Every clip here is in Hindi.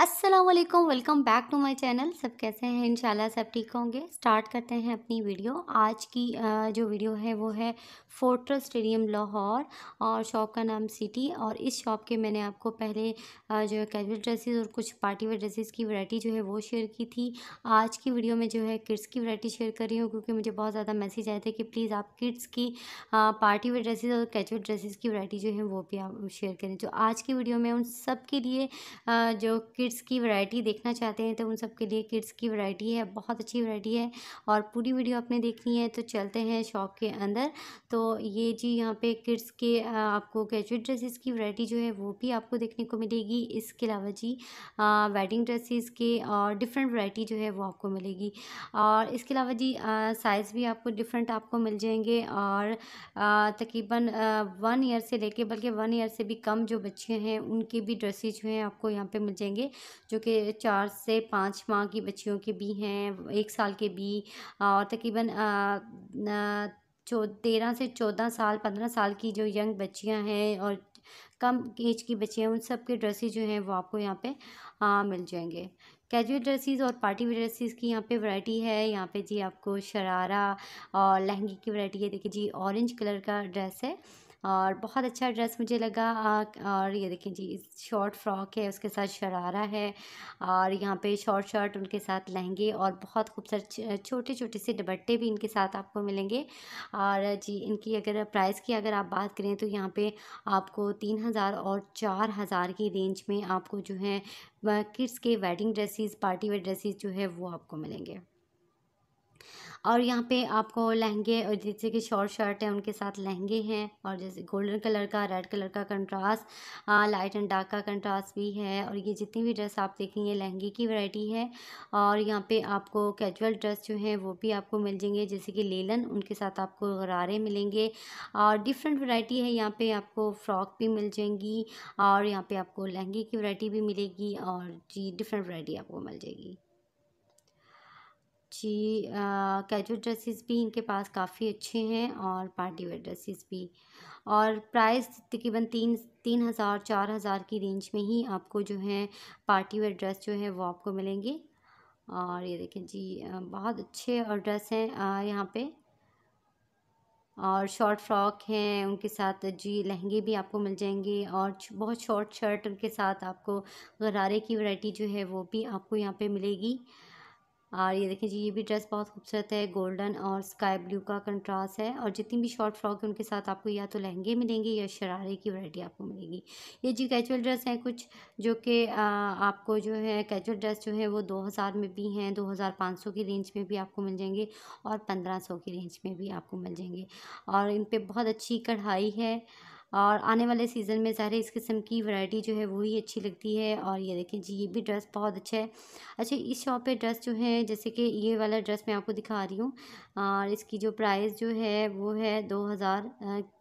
अस्सलाम वालेकुम welcome back to my channel सब कैसे हैं इंशाल्लाह सब ठीक होंगे स्टार्ट करते हैं अपनी वीडियो आज की जो वीडियो है वो है फोर्ट्रस स्टेडियम लाहौर और शॉप का नाम सिटी और इस शॉप के मैंने आपको पहले जो है कैजुअल ड्रेसेस और कुछ पार्टी वेयर ड्रेसेस की वैरायटी जो है वो शेयर की थी आज की वीडियो में जो है किड्स की वैरायटी शेयर कर रही हूँ क्योंकि मुझे बहुत ज़्यादा मैसेज आए थे कि प्लीज़ आप किड्स की पार्टी वेयर ड्रेसेस और कैजुअल ड्रेसेस की वैरायटी जो है वो भी आप शेयर करें जो तो आज की वीडियो में उन सब के लिए जो किड्स की वैरायटी देखना चाहते हैं तो उन सब के लिए किड्स की वैरायटी है बहुत अच्छी वैरायटी है और पूरी वीडियो आपने देखनी है तो चलते हैं शॉप के अंदर तो ये जी यहाँ पे किड्स के आपको कैजुअल ड्रेसेस की वैरायटी जो है वो भी आपको देखने को मिलेगी इसके अलावा जी वेडिंग ड्रेसेस के और डिफरेंट वैरायटी जो है वो आपको मिलेगी और इसके अलावा जी साइज़ भी आपको डिफरेंट आपको मिल जाएंगे और तकरीबन वन ईयर से लेके बल्कि वन ईयर से भी कम जो बच्चे हैं उनके भी ड्रेसेस जो हैं आपको यहाँ पे मिल जाएंगे जो कि चार से पाँच माह की बच्चियों के भी हैं एक साल के भी और तकरीबन चौ तेरह से चौदह साल पंद्रह साल की जो यंग बच्चियां हैं और कम एज की बच्चियां उन सब के ड्रेसेस जो हैं वो आपको यहाँ पे आ, मिल जाएंगे कैजुअल ड्रेसेस और पार्टी वेयर ड्रेसेस की यहाँ पे वैरायटी है यहाँ पे जी आपको शरारा और लहंगे की वैरायटी है देखिए जी ऑरेंज कलर का ड्रेस है और बहुत अच्छा ड्रेस मुझे लगा और ये देखें जी शॉर्ट फ्रॉक है उसके साथ शरारा है और यहाँ पे शॉर्ट शर्ट उनके साथ लहंगे और बहुत खूबसूरत छोटे छोटे से दुपट्टे भी इनके साथ आपको मिलेंगे और जी इनकी अगर प्राइस की अगर आप बात करें तो यहाँ पे आपको तीन हज़ार और चार हज़ार की रेंज में आपको जो है किड्स के wedding dresses party wear dresses जो है वो आपको मिलेंगे और यहाँ पे आपको लहंगे और जैसे कि शॉर्ट शर्ट है उनके साथ लहंगे हैं और जैसे गोल्डन कलर का रेड कलर का कंट्रास्ट लाइट एंड डार्क का कंट्रास्ट भी है और ये जितनी भी ड्रेस आप देख रही हैं लहंगे की वैरायटी है और यहाँ पे आपको कैजुअल ड्रेस जो है वो भी आपको मिल जाएंगे जैसे कि लेलन उनके साथ आपको गरारे मिलेंगे और डिफरेंट वरायटी है यहाँ पर आपको फ्रॉक भी मिल जाएंगी और यहाँ पर आपको लहंगे की वरायटी भी मिलेगी और जी डिफरेंट वरायटी आपको मिल जाएगी जी कैजुअल ड्रेसेस भी इनके पास काफ़ी अच्छे हैं और पार्टी वेयर ड्रेसेस भी और प्राइस तकरीबन तीन तीन हज़ार चार हज़ार की रेंज में ही आपको जो है पार्टी वेयर ड्रेस जो है वो आपको मिलेंगे और ये देखें जी बहुत अच्छे और ड्रेस हैं यहाँ पे और शॉर्ट फ्रॉक हैं उनके साथ जी लहंगे भी आपको मिल जाएंगे और बहुत शॉर्ट शर्ट उनके साथ आपको गरारे की वैरायटी जो है वो भी आपको यहाँ पे मिलेगी और ये देखें जी ये भी ड्रेस बहुत खूबसूरत है गोल्डन और स्काई ब्लू का कंट्रास्ट है और जितनी भी शॉर्ट फ्रॉक है उनके साथ आपको या तो लहंगे मिलेंगे या शरारे की वैरायटी आपको मिलेगी ये जी कैजुअल ड्रेस हैं कुछ जो कि आपको जो है कैजुअल ड्रेस जो है वो दो हज़ार में भी हैं दो हज़ार पाँच सौ की रेंज में भी आपको मिल जाएंगे और पंद्रह सौ की रेंज में भी आपको मिल जाएंगे और इन पर बहुत अच्छी कढ़ाई है और आने वाले सीज़न में ज़ाहिर इस किस्म की वैरायटी जो है वही अच्छी लगती है और ये देखें जी ये भी ड्रेस बहुत अच्छा है अच्छा इस शॉप पे ड्रेस जो है जैसे कि ये वाला ड्रेस मैं आपको दिखा रही हूँ और इसकी जो प्राइस जो है वो है दो हज़ार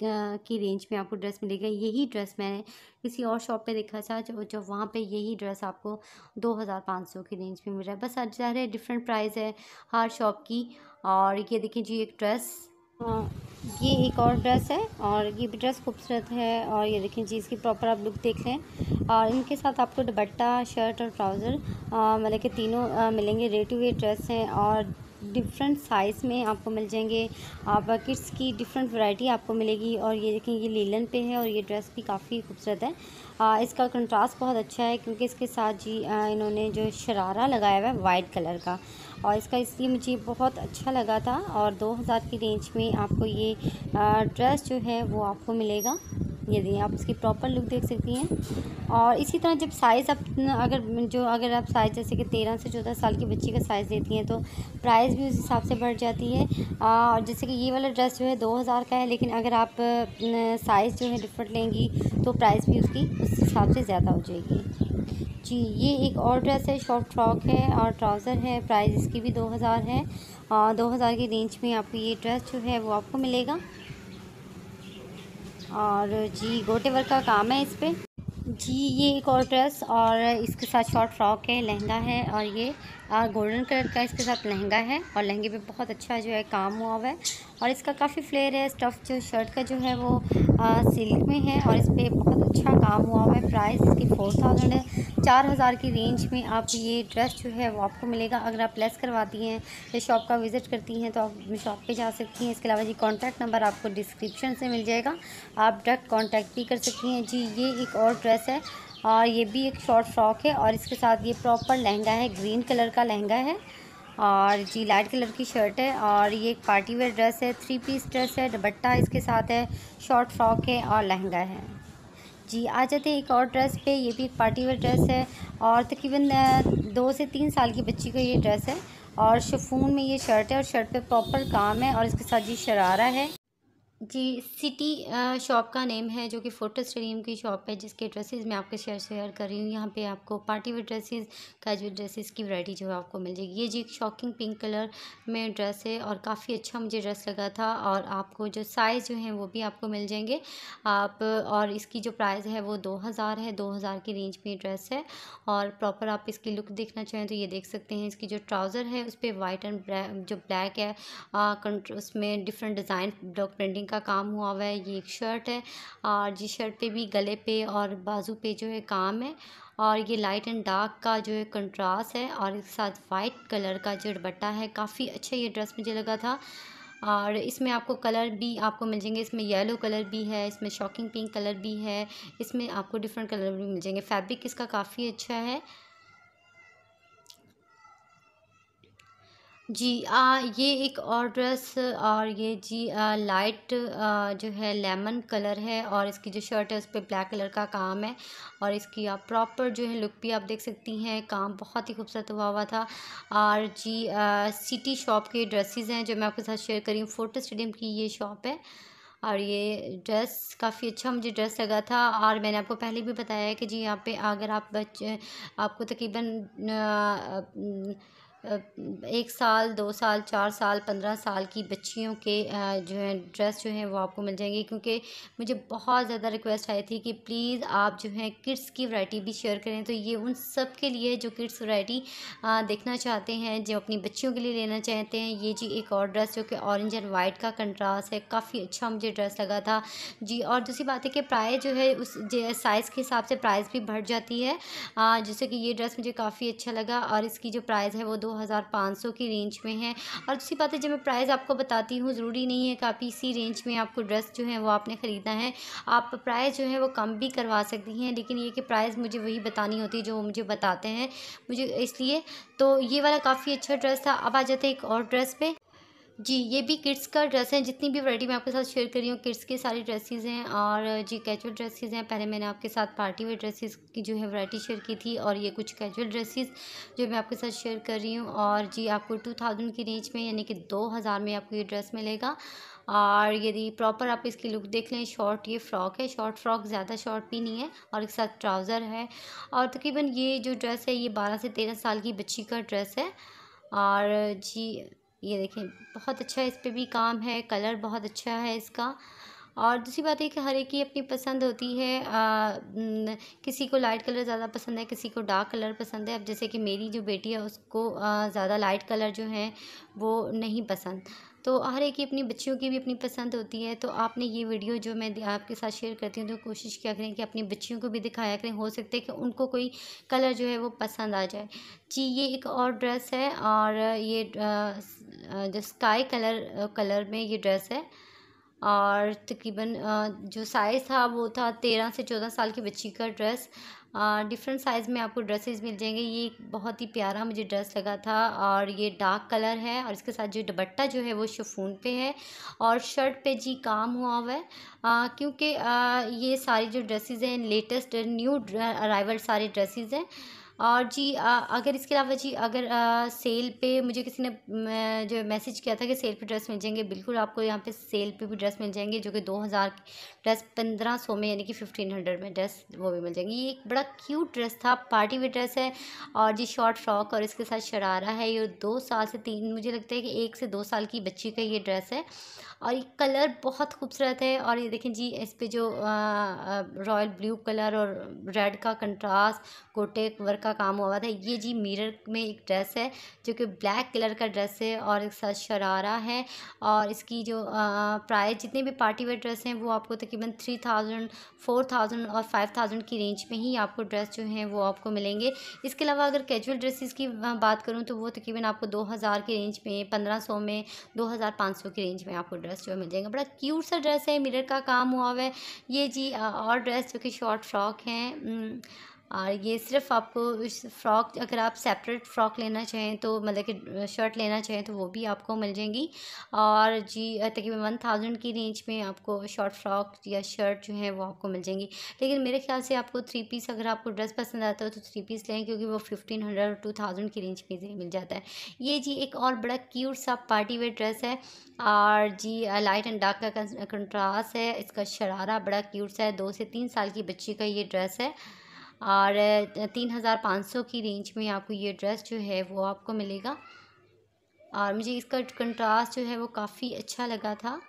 की रेंज में आपको ड्रेस मिलेगा यही ड्रेस मैंने किसी और शॉप पे देखा था जो जो वहाँ पे यही ड्रेस आपको दो हज़ार पाँच सौ की रेंज में मिल रहा है बस अच्छा ज़ाहिर है डिफरेंट प्राइस है हर शॉप की और ये देखें जी एक ड्रेस ये एक और ड्रेस है और ये भी ड्रेस खूबसूरत है और ये देखें जी इसकी प्रॉपर आप लुक देख लें और इनके साथ आपको दुपट्टा शर्ट और ट्राउज़र मतलब कि तीनों मिलेंगे रेट हुए ड्रेस हैं और डिफरेंट साइज़ में आपको मिल जाएंगे किड्स की डिफरेंट वैरायटी आपको मिलेगी और ये देखें ये लीलन पे है और ये ड्रेस भी काफ़ी खूबसूरत है आ, इसका कंट्रास्ट बहुत अच्छा है क्योंकि इसके साथ जी आ, इन्होंने जो शरारा लगाया हुआ है वाइट कलर का और इसका इसलिए मुझे बहुत अच्छा लगा था और दो की रेंज में आपको ये ड्रेस जो है वो आपको मिलेगा ये दी आप इसकी प्रॉपर लुक देख सकती हैं और इसी तरह जब साइज़ आप अगर जो अगर आप साइज़ जैसे कि तेरह से चौदह साल की बच्ची का साइज़ देती हैं तो प्राइस भी उस हिसाब से बढ़ जाती है और जैसे कि ये वाला ड्रेस जो है दो हज़ार का है लेकिन अगर आप साइज़ जो है डिफरेंट लेंगी तो प्राइस भी उसकी उस हिसाब से ज़्यादा हो जाएगी जी ये एक और ड्रेस है शॉर्ट फ्रॉक है और ट्राउज़र है प्राइस इसकी भी दो हज़ार है और दो हज़ार की रेंज में आपको ये ड्रेस जो है वो आपको मिलेगा और जी गोटे वर्क का काम है इस पर जी ये एक और ड्रेस और इसके साथ शॉर्ट फ्रॉक है लहंगा है और ये गोल्डन कलर का इसके साथ लहंगा है और लहंगे पे बहुत अच्छा जो है काम हुआ हुआ है और इसका काफ़ी फ्लेयर है स्टफ़ जो शर्ट का जो है वो सिल्क में है और इस पर बहुत अच्छा काम हुआ हुआ है प्राइस इसकी फोर थाउजेंड है चार हज़ार की रेंज में आप ये ड्रेस जो है वो आपको मिलेगा अगर आप लेस करवाती हैं या शॉप का विज़िट करती हैं तो आप शॉप पे जा सकती हैं इसके अलावा जी कॉन्टैक्ट नंबर आपको डिस्क्रिप्शन से मिल जाएगा आप डायरेक्ट कॉन्टैक्ट भी कर सकती हैं जी ये एक और ड्रेस है और ये भी एक शॉर्ट फ्रॉक है और इसके साथ ये प्रॉपर लहंगा है ग्रीन कलर का लहंगा है और जी लाइट कलर की शर्ट है और ये एक पार्टी वेयर ड्रेस है थ्री पीस ड्रेस है दुपट्टा इसके साथ है शॉर्ट फ्रॉक है और लहंगा है जी आ जाते हैं एक और ड्रेस पे ये भी एक पार्टी वेयर ड्रेस है और तकरीबन दो से तीन साल की बच्ची का ये ड्रेस है और शफून में ये शर्ट है और शर्ट पे प्रॉपर काम है और इसके साथ जी शरारा है जी सिटी शॉप का नेम है जो कि फोटो स्टेडियम की शॉप है जिसके ड्रेसेस मैं आपके शेयर शेयर कर रही हूँ यहाँ पे आपको party wear dresses casual dresses की वैरायटी जो है आपको मिल जाएगी ये जी शॉकिंग पिंक कलर में ड्रेस है और काफ़ी अच्छा मुझे ड्रेस लगा था और आपको जो साइज़ जो है वो भी आपको मिल जाएंगे आप और इसकी जो प्राइस है वो दो हज़ार है दो हज़ार की रेंज में ड्रेस है और प्रॉपर आप इसकी लुक देखना चाहें तो ये देख सकते हैं इसकी जो ट्राउज़र है उस पर वाइट एंड जो ब्लैक है उसमें डिफरेंट डिज़ाइन ब्लॉक प्रिंटिंग का काम हुआ हुआ है ये एक शर्ट है और जिस शर्ट पे भी गले पे और बाजू पे जो है काम है और ये लाइट एंड डार्क का जो है कंट्रास्ट है और इसके साथ वाइट कलर का जो दुपट्टा है काफ़ी अच्छा ये ड्रेस मुझे लगा था और इसमें आपको कलर भी आपको मिल जाएंगे इसमें येलो कलर भी है इसमें शॉकिंग पिंक कलर भी है इसमें आपको डिफरेंट कलर भी मिल जाएंगे फैब्रिक इसका काफ़ी अच्छा है जी आ, ये एक और ड्रेस और ये जी आ, लाइट आ, जो है लेमन कलर है और इसकी जो शर्ट है उस पर ब्लैक कलर का काम है और इसकी आप प्रॉपर जो है लुक भी आप देख सकती हैं काम बहुत ही खूबसूरत हुआ हुआ था और जी आ, सिटी शॉप के ड्रेसेस हैं जो मैं आपके साथ शेयर करी फोटो स्टेडियम की ये शॉप है और ये ड्रेस काफ़ी अच्छा मुझे ड्रेस लगा था और मैंने आपको पहले भी बताया है कि जी यहाँ पे अगर आप बच्चे आपको तकरीबन एक साल दो साल चार साल पंद्रह साल की बच्चियों के जो है ड्रेस जो है वो आपको मिल जाएंगे क्योंकि मुझे बहुत ज़्यादा रिक्वेस्ट आई थी कि प्लीज़ आप जो है किड्स की वैरायटी भी शेयर करें तो ये उन सब के लिए जो किड्स वैरायटी देखना चाहते हैं जो अपनी बच्चियों के लिए लेना चाहते हैं ये जी एक और ड्रेस जो कि ऑरेंज एंड वाइट का कंट्रास्ट है काफ़ी अच्छा मुझे ड्रेस लगा था जी और दूसरी बात है कि प्राइस जो है उस साइज़ के हिसाब से प्राइस भी बढ़ जाती है जैसे कि ये ड्रेस मुझे काफ़ी अच्छा लगा और इसकी जो प्राइज़ है वो दो दो हज़ार पाँच सौ की रेंज में है और दूसरी बात है जब मैं प्राइस आपको बताती हूँ ज़रूरी नहीं है कि आप इसी रेंज में आपको ड्रेस जो है वो आपने ख़रीदना है आप प्राइस जो है वो कम भी करवा सकती हैं लेकिन ये कि प्राइस मुझे वही बतानी होती है जो वो मुझे बताते हैं मुझे इसलिए तो ये वाला काफ़ी अच्छा ड्रेस था अब आ जाते एक और ड्रेस पे जी ये भी किड्स का ड्रेस है जितनी भी वैरायटी मैं आपके साथ शेयर कर रही हूँ किड्स के सारे ड्रेसेस हैं और जी कैजुअल ड्रेसेस हैं पहले मैंने आपके साथ पार्टी वेयर ड्रेसेस की जो है वैरायटी शेयर की थी और ये कुछ कैजुअल ड्रेसेस जो मैं आपके साथ शेयर कर रही हूँ और जी आपको टू थाउजेंड की रेंज में यानी कि दो हज़ार में आपको ये ड्रेस मिलेगा और यदि प्रॉपर आप इसकी लुक देख लें शॉर्ट ये फ्रॉक है शॉर्ट फ्रॉक ज़्यादा शॉर्ट भी नहीं है और एक साथ ट्राउज़र है और तकरीबन ये जो ड्रेस है ये बारह से तेरह साल की बच्ची का ड्रेस है और जी ये देखें बहुत अच्छा इस पर भी काम है कलर बहुत अच्छा है इसका और दूसरी बात है कि हर एक की अपनी पसंद होती है आ, न, किसी को लाइट कलर ज़्यादा पसंद है किसी को डार्क कलर पसंद है अब जैसे कि मेरी जो बेटी है उसको ज़्यादा लाइट कलर जो है वो नहीं पसंद तो हर एक की अपनी बच्चियों की भी अपनी पसंद होती है तो आपने ये वीडियो जो मैं आपके साथ शेयर करती हूँ तो कोशिश किया करें कि अपनी बच्चियों को भी दिखाया करें हो सकता है कि उनको कोई कलर जो है वो पसंद आ जाए जी ये एक और ड्रेस है और ये जो स्काई कलर कलर में ये ड्रेस है और तकरीबन जो साइज़ था वो था तेरह से चौदह साल की बच्ची का ड्रेस डिफरेंट साइज़ में आपको ड्रेसेस मिल जाएंगे ये बहुत ही प्यारा मुझे ड्रेस लगा था और ये डार्क कलर है और इसके साथ जो दुपट्टा जो है वो शफून पे है और शर्ट पे जी काम हुआ हुआ है क्योंकि ये सारी जो ड्रेसेस हैं लेटेस्ट न्यू अराइवल सारे ड्रेसेस हैं और जी आ, अगर इसके अलावा जी अगर आ, सेल पे मुझे किसी ने जो मैसेज किया था कि सेल पे ड्रेस मिल जाएंगे बिल्कुल आपको यहाँ पे सेल पे भी ड्रेस मिल जाएंगे जो कि दो हज़ार ड्रेस पंद्रह सौ में यानी कि फिफ्टीन हंड्रेड में ड्रेस वो भी मिल जाएंगी ये एक बड़ा क्यूट ड्रेस था पार्टी वेयर ड्रेस है और जी शॉर्ट फ्रॉक और इसके साथ शरारा है ये दो साल से तीन मुझे लगता है कि एक से दो साल की बच्ची का ये ड्रेस है और ये कलर बहुत खूबसूरत है और ये देखें जी इस पर जो रॉयल ब्लू कलर और रेड का कंट्रास्ट गोटेक वर्क का का काम हुआ था ये जी मिरर में एक ड्रेस है जो कि ब्लैक कलर का ड्रेस है और एक साथ शरारा है और इसकी जो प्राइस जितने भी पार्टी वेयर ड्रेस हैं वो आपको तकरीबन थ्री थाउजेंड फोर थाउजेंड और फाइव थाउजेंड की रेंज में ही आपको ड्रेस जो हैं वो आपको मिलेंगे इसके अलावा अगर कैजुअल ड्रेसेस की बात करूँ तो वो तकरीबन आपको दो हज़ार की रेंज में पंद्रह सौ में दो हज़ार पाँच सौ की रेंज में आपको ड्रेस जो मिल जाएंगे बड़ा क्यूट सा ड्रेस है मिरर का काम हुआ हुआ है ये जी और ड्रेस जो कि शॉर्ट फ्रॉक हैं और ये सिर्फ आपको इस फ्रॉक अगर आप सेपरेट फ्रॉक लेना चाहें तो मतलब कि शर्ट लेना चाहें तो वो भी आपको मिल जाएंगी और जी तकरीबन वन थाउजेंड की रेंज में आपको शॉर्ट फ्रॉक या शर्ट जो है वो आपको मिल जाएंगी लेकिन मेरे ख्याल से आपको थ्री पीस अगर आपको ड्रेस पसंद आता है तो थ्री पीस लें क्योंकि वो फिफ्टीन हंड्रेड और टू थाउजेंड की रेंज में मिल जाता है ये जी एक और बड़ा क्यूट सा पार्टी वेयर ड्रेस है और जी लाइट एंड डार्क का कंट्रास्ट है इसका शरारा बड़ा क्यूट सा है दो से तीन साल की बच्ची का ये ड्रेस है और तीन हज़ार पाँच सौ की रेंज में आपको ये ड्रेस जो है वो आपको मिलेगा और मुझे इसका कंट्रास्ट जो है वो काफ़ी अच्छा लगा था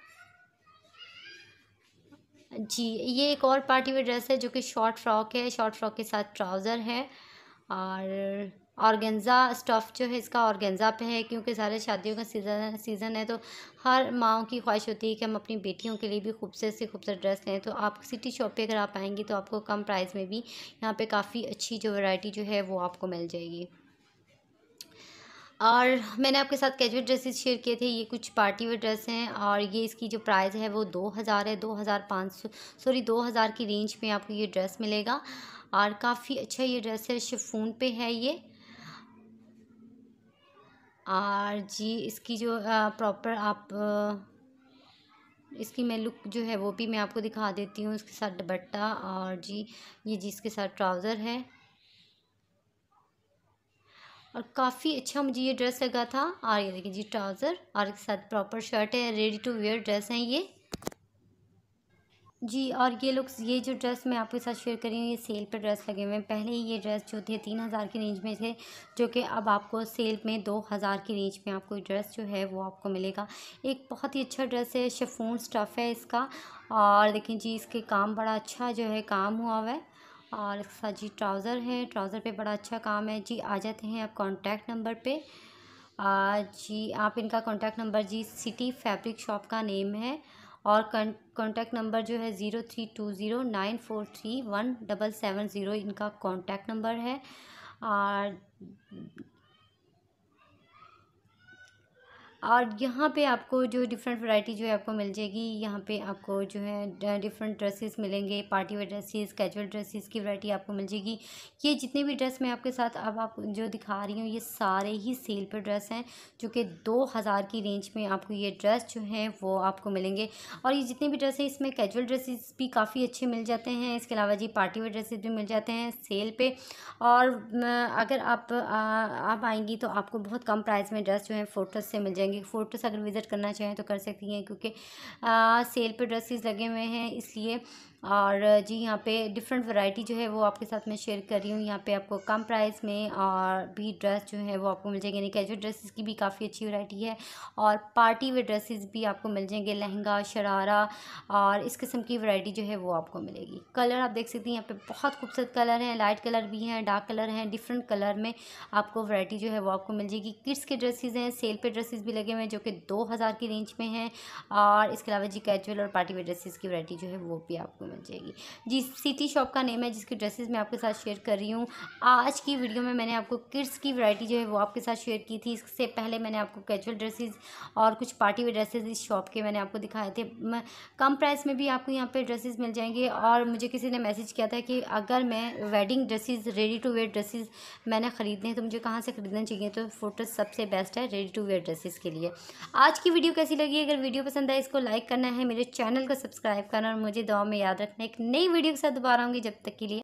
जी ये एक और पार्टी वेयर ड्रेस है जो कि शॉर्ट फ्रॉक है शॉर्ट फ्रॉक के साथ ट्राउज़र है और ऑर्गेन्ज़ा स्टफ़ जो है इसका ऑर्गेन्ज़ा पे है क्योंकि सारे शादियों का सीज़न सीज़न है तो हर माओ की ख्वाहिश होती है कि हम अपनी बेटियों के लिए भी खूबसूरत से खूबसूरत ड्रेस लें तो आप सिटी शॉप पे अगर आप आएँगी तो आपको कम प्राइस में भी यहाँ पे काफ़ी अच्छी जो वैरायटी जो है वो आपको मिल जाएगी और मैंने आपके साथ कैजुअल ड्रेसेस शेयर किए थे ये कुछ पार्टी वेयर ड्रेस हैं और ये इसकी जो प्राइस है वो दो हज़ार है दो हज़ार पाँच सौ सॉरी दो हज़ार की रेंज में आपको ये ड्रेस मिलेगा और काफ़ी अच्छा ये ड्रेस है शिफोन पे है ये आर जी इसकी जो प्रॉपर आप इसकी मैं लुक जो है वो भी मैं आपको दिखा देती हूँ इसके साथ दुपट्टा और जी ये जी इसके साथ ट्राउज़र है और काफ़ी अच्छा मुझे ये ड्रेस लगा था और ये देखिए जी ट्राउज़र और इसके साथ प्रॉपर शर्ट है रेडी टू वेयर ड्रेस हैं ये जी और ये लुक्स ये जो ड्रेस मैं आपके साथ शेयर कर रही हूँ ये सेल पे ड्रेस लगे हुए हैं पहले ही ये ड्रेस जो थे तीन हज़ार की रेंज में थे जो कि अब आपको सेल में दो हज़ार की रेंज में आपको ड्रेस जो है वो आपको मिलेगा एक बहुत ही अच्छा ड्रेस है शेफोन स्टफ़ है इसका और देखें जी इसके काम बड़ा अच्छा जो है काम हुआ हुआ है और इसके साथ जी ट्राउज़र है ट्राउज़र पर बड़ा अच्छा काम है जी आ जाते हैं आप कॉन्टैक्ट नंबर पर जी आप इनका कॉन्टैक्ट नंबर जी सिटी फैब्रिक शॉप का नेम है और कॉन्टैक्ट नंबर जो है zero three two zero nine four three one double seven zero इनका कॉन्टैक्ट नंबर है और और यहाँ पे आपको जो डिफरेंट वैरायटी जो है आपको मिल जाएगी यहाँ पे आपको जो है डिफरेंट ड्रेसेस मिलेंगे party wear dresses casual dresses की वैरायटी आपको मिल जाएगी ये जितने भी ड्रेस मैं आपके साथ अब आप जो दिखा रही हूँ ये सारे ही सेल पर ड्रेस हैं जो कि दो हज़ार की रेंज में आपको ये ड्रेस जो हैं वो आपको मिलेंगे और ये जितने भी ड्रेस हैं इसमें कैजुअल ड्रेसेस भी काफ़ी अच्छे मिल जाते हैं इसके अलावा जी पार्टी वेयर ड्रेसेस भी मिल जाते हैं सेल पर और अगर आप आएँगी तो आपको बहुत कम प्राइस में ड्रेस जो है फोटोज से मिल जाएंगे जाएंगे फोटोस अगर विज़िट करना चाहें तो कर सकती हैं क्योंकि सेल पे ड्रेसेस लगे हुए हैं इसलिए और जी यहाँ पे डिफरेंट वैरायटी जो है वो आपके साथ मैं शेयर कर रही हूँ यहाँ पे आपको कम प्राइस में और भी ड्रेस जो है वो आपको मिल जाएगी यानी कैजुअल ड्रेसेस की भी काफ़ी अच्छी वैरायटी है और पार्टी वेयर ड्रेसेस भी आपको मिल जाएंगे लहंगा शरारा और इस किस्म की वैरायटी जो है वो आपको मिलेगी कलर आप देख सकते हैं यहाँ पर बहुत खूबसूरत कलर हैं लाइट कलर भी हैं डार्क कलर हैं डिफरेंट कलर में आपको वैरायटी जो है वो आपको मिल जाएगी किड्स के ड्रेसेज हैं सेल पर ड्रेसेज भी लगे हुए हैं जो कि दो हज़ार की रेंज में हैं और इसके अलावा जी कैजुअल और पार्टी वेयर ड्रेसेस की वैरायटी जो है वो भी आपको मिल जाएगी जी सिटी शॉप का नेम है जिसकी ड्रेसेस मैं आपके साथ शेयर कर रही हूँ आज की वीडियो में मैंने आपको किड्स की वैरायटी जो है वो आपके साथ शेयर की थी इससे पहले मैंने आपको कैजुअल ड्रेसेस और कुछ पार्टी वेयर ड्रेसेस इस शॉप के मैंने आपको दिखाए थे कम प्राइस में भी आपको यहाँ पर ड्रेसेज मिल जाएंगे और मुझे किसी ने मैसेज किया था कि अगर मैं wedding dresses ready to wear dresses मैंने ख़रीदने हैं तो मुझे कहाँ से ख़रीदना चाहिए तो फोटो सबसे बेस्ट है रेडी टू वेयर ड्रेसेस के लिए आज की वीडियो कैसी लगी अगर वीडियो पसंद आए इसको लाइक करना है मेरे चैनल को सब्सक्राइब करना और मुझे दुआ में याद रखना एक नई वीडियो के साथ दोबारा आऊँगी जब तक के लिए